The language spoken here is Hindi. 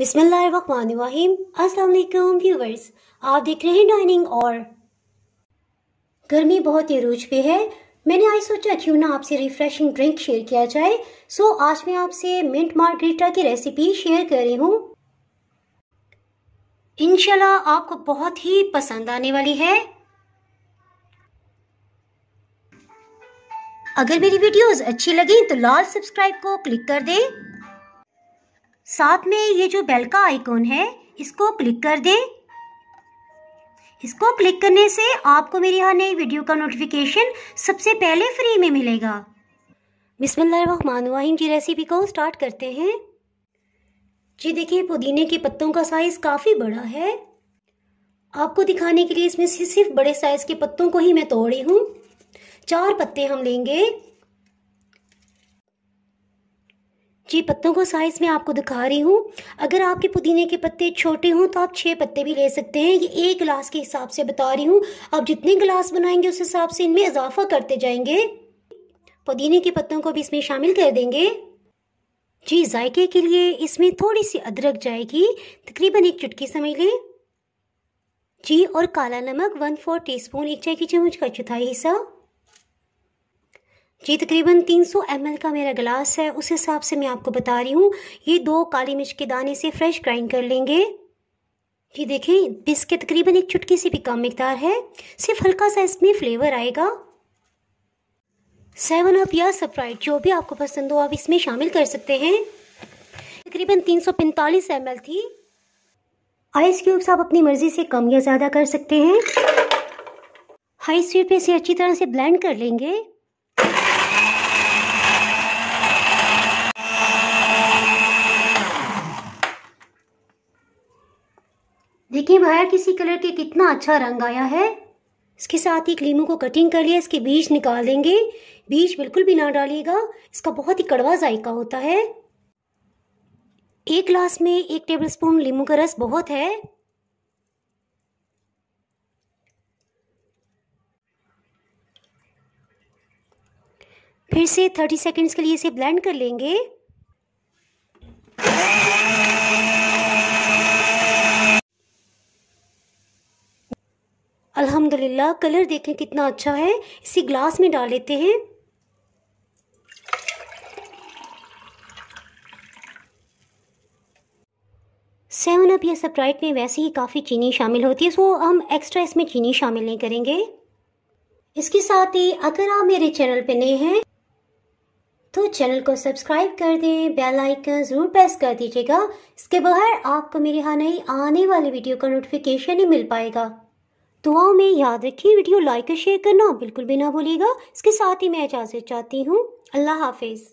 बिस्मिल्लाहिर्रहमानिर्रहीम अस्सलाम वालेकुम व्यूवर्स आप देख रहे हैं डाइनिंग और गर्मी बहुत ही रुच पे है मैंने आज सोचा क्यों ना आपसे रिफ्रेशिंग ड्रिंक शेयर किया जाए सो आज मैं आपसे मिंट मार्गरीटा की रेसिपी शेयर कर रही हूँ इनशाला आपको बहुत ही पसंद आने वाली है अगर मेरी वीडियोस अच्छी लगी तो लाल सब्सक्राइब को क्लिक कर दें साथ में ये जो बेल का आइकॉन है इसको क्लिक कर दें इसको क्लिक करने से आपको मेरी हर नई वीडियो का नोटिफिकेशन सबसे पहले फ्री में मिलेगा बिस्मिल्लाहिर्रहमानिर्रहीम की रेसिपी को स्टार्ट करते हैं जी देखिए पुदीने के पत्तों का साइज़ काफ़ी बड़ा है आपको दिखाने के लिए इसमें से सिर्फ बड़े साइज़ के पत्तों को ही मैं तोड़ी हूँ चार पत्ते हम लेंगे जी पत्तों को साइज़ में आपको दिखा रही हूँ अगर आपके पुदीने के पत्ते छोटे हों तो आप छः पत्ते भी ले सकते हैं ये एक गिलास के हिसाब से बता रही हूँ आप जितने गिलास बनाएंगे उस हिसाब से इनमें इजाफा करते जाएंगे पुदीने के पत्तों को भी इसमें शामिल कर देंगे जी जायके के लिए इसमें थोड़ी सी अदरक जाएगी तकरीबन एक चुटकी समझ लें जी और काला नमक वन फोर टीस्पून एक चाय की चम्मच का चौथाई हिस्सा ये तकरीबन 300 ml का मेरा गिलास है उस हिसाब से मैं आपको बता रही हूँ ये दो काली मिर्च के दाने से फ्रेश ग्राइंड कर लेंगे ये देखें इसके तकरीबन एक चुटकी से भी कम मकदार है सिर्फ हल्का सा इसमें फ्लेवर आएगा सेवन अप या सप्राइट जो भी आपको पसंद हो आप इसमें शामिल कर सकते हैं तकरीबन तीन सौ पैंतालीस एम थी आइस क्यूब्स आप अपनी मर्ज़ी से कम या ज़्यादा कर सकते हैं हाई स्पीड पे इसे अच्छी तरह से ब्लेंड कर लेंगे देखिए भाया किसी कलर के कितना अच्छा रंग आया है इसके साथ ही लीमू को कटिंग कर लिया इसके बीज निकाल देंगे बीज बिल्कुल भी ना डालिएगा इसका बहुत ही कड़वा जायका होता है एक ग्लास में एक टेबलस्पून लीमू का रस बहुत है फिर से थर्टी सेकेंड्स के लिए इसे ब्लेंड कर लेंगे अल्हम्दुलिल्लाह कलर देखें कितना अच्छा है इसी ग्लास में डाल लेते हैं सेवन अप या सप्राइट में वैसे ही काफ़ी चीनी शामिल होती है सो हम एक्स्ट्रा इसमें चीनी शामिल नहीं करेंगे इसके साथ ही अगर आप मेरे चैनल पर नए हैं तो चैनल को सब्सक्राइब कर दें बेल आइकन ज़रूर प्रेस कर दीजिएगा इसके बाहर आपको मेरे यहाँ नई आने वाली वीडियो का नोटिफिकेशन ही मिल पाएगा दुआओं में याद रखिए वीडियो लाइक और शेयर करना बिल्कुल भी ना भूलिएगा इसके साथ ही मैं इजाज़त चाहती हूँ अल्लाह हाफिज़